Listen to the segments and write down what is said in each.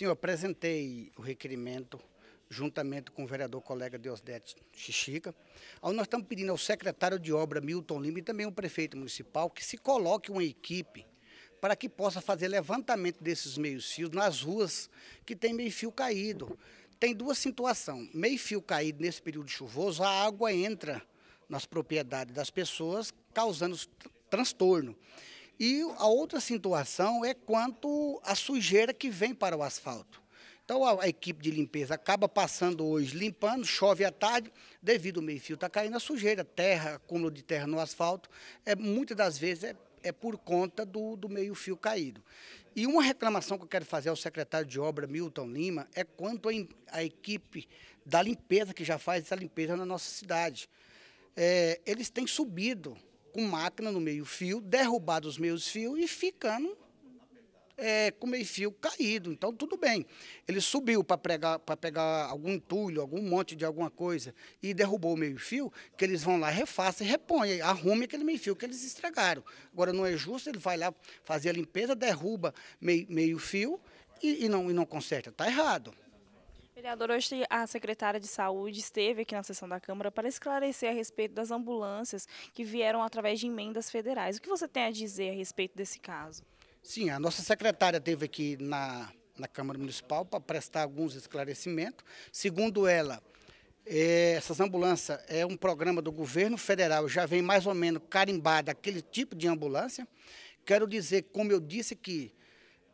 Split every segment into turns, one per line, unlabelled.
Sim, eu apresentei o requerimento juntamente com o vereador colega Deusdete Xixica, onde nós estamos pedindo ao secretário de obra Milton Lima e também ao prefeito municipal que se coloque uma equipe para que possa fazer levantamento desses meios-fios nas ruas que tem meio-fio caído. Tem duas situações, meio-fio caído nesse período chuvoso, a água entra nas propriedades das pessoas, causando transtorno. E a outra situação é quanto à sujeira que vem para o asfalto. Então a, a equipe de limpeza acaba passando hoje limpando, chove à tarde, devido ao meio-fio está caindo a sujeira, terra, acúmulo de terra no asfalto, é, muitas das vezes é, é por conta do, do meio-fio caído. E uma reclamação que eu quero fazer ao secretário de obra, Milton Lima, é quanto à equipe da limpeza, que já faz essa limpeza na nossa cidade. É, eles têm subido com máquina no meio-fio, derrubado os meus fios e ficando é, com meio-fio caído. Então, tudo bem. Ele subiu para pegar algum entulho, algum monte de alguma coisa e derrubou o meio-fio, que eles vão lá, refaçam e repõem, arrume aquele meio-fio que eles estragaram. Agora, não é justo, ele vai lá fazer a limpeza, derruba meio-fio meio e, e, não, e não conserta. Está errado.
Vereador, hoje a secretária de Saúde esteve aqui na sessão da Câmara para esclarecer a respeito das ambulâncias que vieram através de emendas federais. O que você tem a dizer a respeito desse caso?
Sim, a nossa secretária esteve aqui na, na Câmara Municipal para prestar alguns esclarecimentos. Segundo ela, é, essas ambulâncias é um programa do governo federal, já vem mais ou menos carimbada aquele tipo de ambulância. Quero dizer, como eu disse que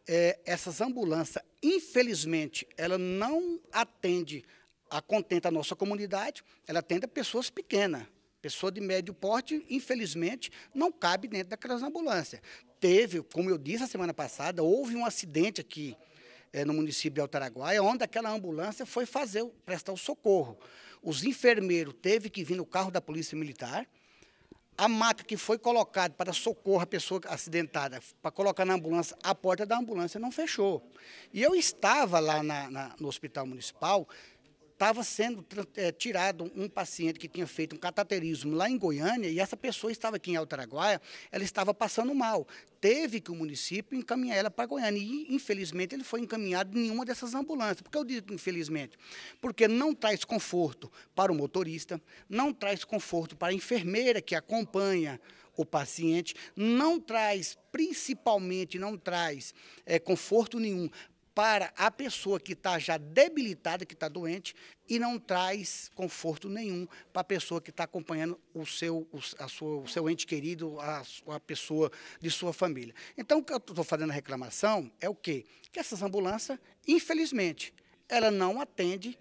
é, essas ambulâncias, infelizmente, ela não atende a contenta a nossa comunidade, ela atende a pessoas pequenas. Pessoa de médio porte, infelizmente, não cabe dentro daquelas ambulâncias. Teve, como eu disse a semana passada, houve um acidente aqui é, no município de Altaraguaia, onde aquela ambulância foi fazer, prestar o socorro. Os enfermeiros teve que vir no carro da Polícia Militar, a maca que foi colocada para socorro à pessoa acidentada, para colocar na ambulância, a porta da ambulância não fechou. E eu estava lá na, na, no hospital municipal estava sendo é, tirado um paciente que tinha feito um cataterismo lá em Goiânia e essa pessoa estava aqui em Altaraguaia, ela estava passando mal. Teve que o município encaminhar ela para Goiânia e, infelizmente, ele foi encaminhado em nenhuma dessas ambulâncias. Por que eu digo infelizmente? Porque não traz conforto para o motorista, não traz conforto para a enfermeira que acompanha o paciente, não traz, principalmente, não traz é, conforto nenhum para a pessoa que está já debilitada, que está doente, e não traz conforto nenhum para a pessoa que está acompanhando o seu, o, a sua, o seu ente querido, a, a pessoa de sua família. Então, o que eu estou fazendo a reclamação é o quê? Que essas ambulâncias, infelizmente, ela não atende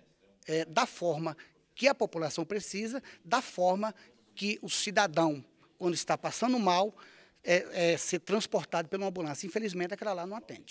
é, da forma que a população precisa, da forma que o cidadão, quando está passando mal, é, é ser transportado pela ambulância. Infelizmente, aquela lá não atende.